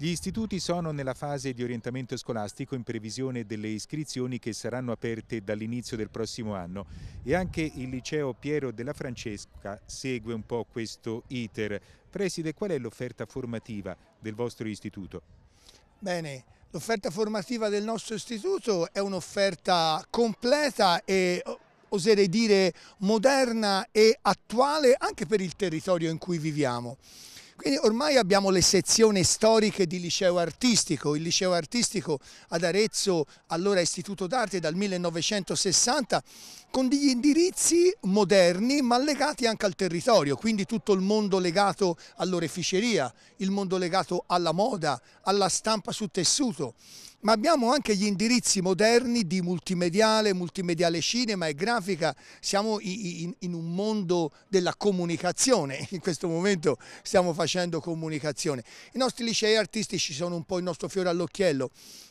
Gli istituti sono nella fase di orientamento scolastico in previsione delle iscrizioni che saranno aperte dall'inizio del prossimo anno e anche il liceo Piero della Francesca segue un po' questo iter. Preside, qual è l'offerta formativa del vostro istituto? Bene, l'offerta formativa del nostro istituto è un'offerta completa e oserei dire moderna e attuale anche per il territorio in cui viviamo. Quindi ormai abbiamo le sezioni storiche di liceo artistico, il liceo artistico ad Arezzo, allora istituto d'arte dal 1960, con degli indirizzi moderni ma legati anche al territorio, quindi tutto il mondo legato all'oreficeria, il mondo legato alla moda, alla stampa su tessuto, ma abbiamo anche gli indirizzi moderni di multimediale, multimediale cinema e grafica, siamo in, in un mondo della comunicazione, in questo momento stiamo facendo comunicazione. I nostri licei artistici sono un po' il nostro fiore all'occhiello,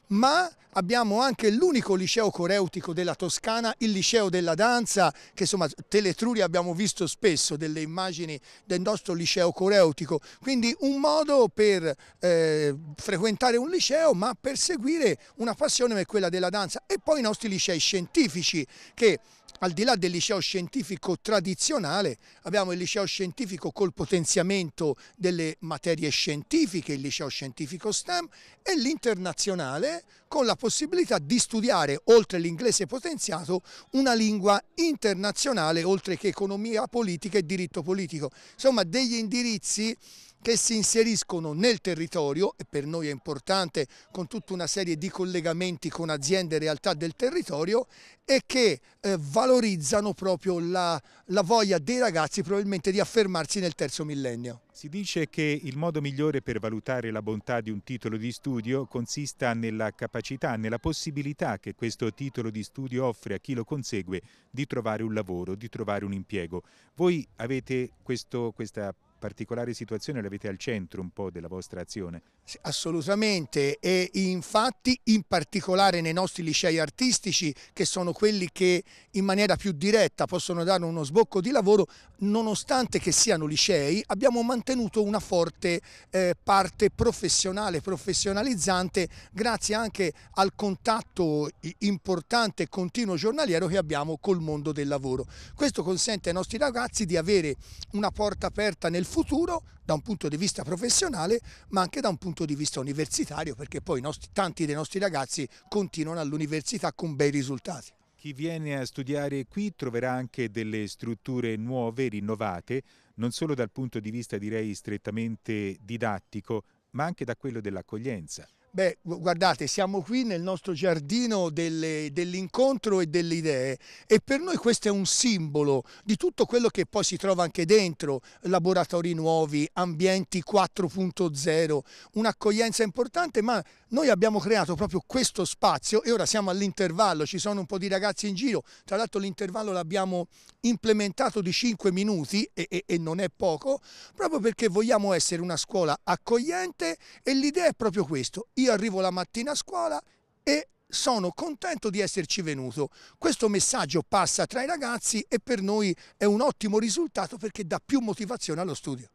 ma abbiamo anche l'unico liceo coreutico della Toscana, il liceo della danza, che insomma Teletruria abbiamo visto spesso delle immagini del nostro liceo coreutico, quindi un modo per eh, frequentare un liceo ma per seguire scoprire una passione come quella della danza e poi i nostri licei scientifici che al di là del liceo scientifico tradizionale abbiamo il liceo scientifico col potenziamento delle materie scientifiche, il liceo scientifico STEM e l'internazionale con la possibilità di studiare oltre l'inglese potenziato una lingua internazionale oltre che economia politica e diritto politico. Insomma degli indirizzi che si inseriscono nel territorio e per noi è importante con tutta una serie di collegamenti con aziende e realtà del territorio e che eh, valorizzano proprio la, la voglia dei ragazzi probabilmente di affermarsi nel terzo millennio. Si dice che il modo migliore per valutare la bontà di un titolo di studio consista nella capacità, nella possibilità che questo titolo di studio offre a chi lo consegue di trovare un lavoro, di trovare un impiego. Voi avete questo, questa particolare situazione l'avete al centro un po' della vostra azione. Assolutamente e infatti in particolare nei nostri licei artistici che sono quelli che in maniera più diretta possono dare uno sbocco di lavoro nonostante che siano licei abbiamo mantenuto mantenuto una forte eh, parte professionale, professionalizzante, grazie anche al contatto importante e continuo giornaliero che abbiamo col mondo del lavoro. Questo consente ai nostri ragazzi di avere una porta aperta nel futuro da un punto di vista professionale ma anche da un punto di vista universitario perché poi nostri, tanti dei nostri ragazzi continuano all'università con bei risultati. Chi viene a studiare qui troverà anche delle strutture nuove, rinnovate, non solo dal punto di vista direi strettamente didattico, ma anche da quello dell'accoglienza. Beh, guardate, siamo qui nel nostro giardino dell'incontro dell e delle idee e per noi questo è un simbolo di tutto quello che poi si trova anche dentro, laboratori nuovi, ambienti 4.0, un'accoglienza importante, ma noi abbiamo creato proprio questo spazio e ora siamo all'intervallo, ci sono un po' di ragazzi in giro, tra l'altro l'intervallo l'abbiamo implementato di 5 minuti e, e, e non è poco, proprio perché vogliamo essere una scuola accogliente e l'idea è proprio questo. Io io arrivo la mattina a scuola e sono contento di esserci venuto. Questo messaggio passa tra i ragazzi e per noi è un ottimo risultato perché dà più motivazione allo studio.